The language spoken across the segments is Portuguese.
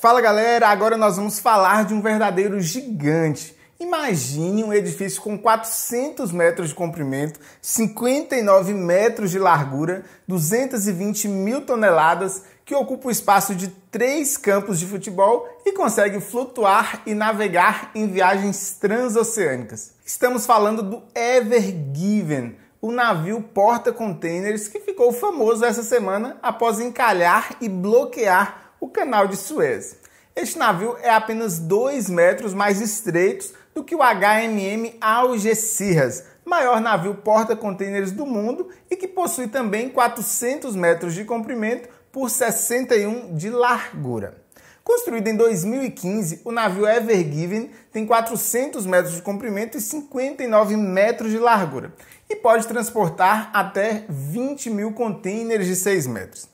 Fala galera, agora nós vamos falar de um verdadeiro gigante. Imagine um edifício com 400 metros de comprimento, 59 metros de largura, 220 mil toneladas, que ocupa o espaço de três campos de futebol e consegue flutuar e navegar em viagens transoceânicas. Estamos falando do Ever Given, o navio porta-containers que ficou famoso essa semana após encalhar e bloquear o Canal de Suez. Este navio é apenas 2 metros mais estreito do que o HMM Algeciras, maior navio porta-containers do mundo e que possui também 400 metros de comprimento por 61 de largura. Construído em 2015, o navio Ever Given tem 400 metros de comprimento e 59 metros de largura e pode transportar até 20 mil contêineres de 6 metros.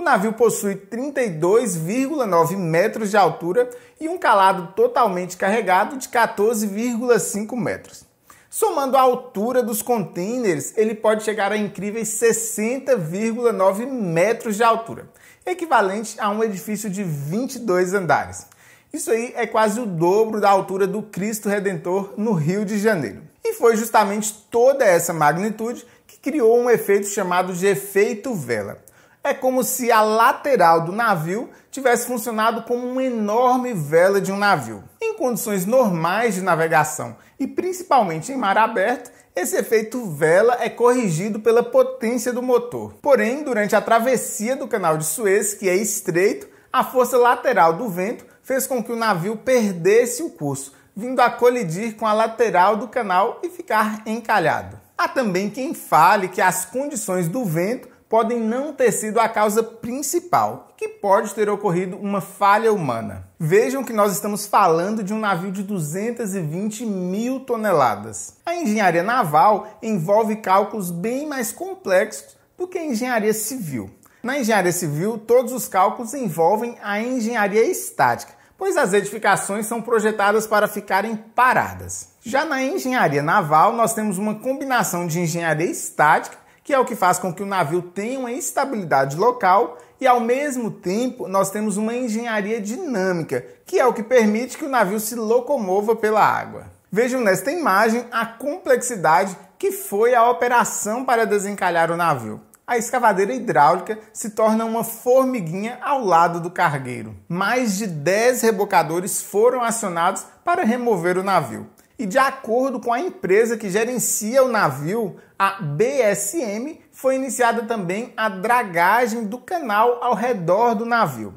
O navio possui 32,9 metros de altura e um calado totalmente carregado de 14,5 metros. Somando a altura dos contêineres, ele pode chegar a incríveis 60,9 metros de altura, equivalente a um edifício de 22 andares. Isso aí é quase o dobro da altura do Cristo Redentor no Rio de Janeiro. E foi justamente toda essa magnitude que criou um efeito chamado de efeito vela. É como se a lateral do navio tivesse funcionado como uma enorme vela de um navio. Em condições normais de navegação e principalmente em mar aberto, esse efeito vela é corrigido pela potência do motor. Porém, durante a travessia do canal de Suez, que é estreito, a força lateral do vento fez com que o navio perdesse o curso, vindo a colidir com a lateral do canal e ficar encalhado. Há também quem fale que as condições do vento podem não ter sido a causa principal, que pode ter ocorrido uma falha humana. Vejam que nós estamos falando de um navio de 220 mil toneladas. A engenharia naval envolve cálculos bem mais complexos do que a engenharia civil. Na engenharia civil, todos os cálculos envolvem a engenharia estática, pois as edificações são projetadas para ficarem paradas. Já na engenharia naval, nós temos uma combinação de engenharia estática que é o que faz com que o navio tenha uma estabilidade local e, ao mesmo tempo, nós temos uma engenharia dinâmica, que é o que permite que o navio se locomova pela água. Vejam nesta imagem a complexidade que foi a operação para desencalhar o navio. A escavadeira hidráulica se torna uma formiguinha ao lado do cargueiro. Mais de 10 rebocadores foram acionados para remover o navio e, de acordo com a empresa que gerencia o navio, a BSM, foi iniciada também a dragagem do canal ao redor do navio.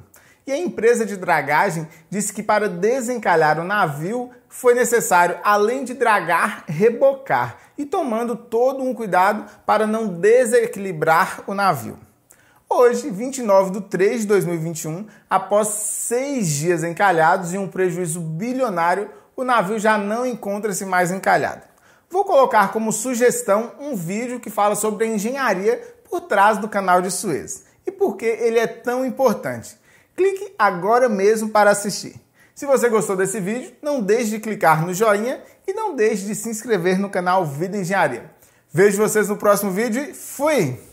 E a empresa de dragagem disse que para desencalhar o navio foi necessário, além de dragar, rebocar e tomando todo um cuidado para não desequilibrar o navio. Hoje, 29 de 3 de 2021, após seis dias encalhados e um prejuízo bilionário, o navio já não encontra-se mais encalhado. Vou colocar como sugestão um vídeo que fala sobre a engenharia por trás do canal de Suez e por que ele é tão importante. Clique agora mesmo para assistir. Se você gostou desse vídeo, não deixe de clicar no joinha e não deixe de se inscrever no canal Vida Engenharia. Vejo vocês no próximo vídeo e fui!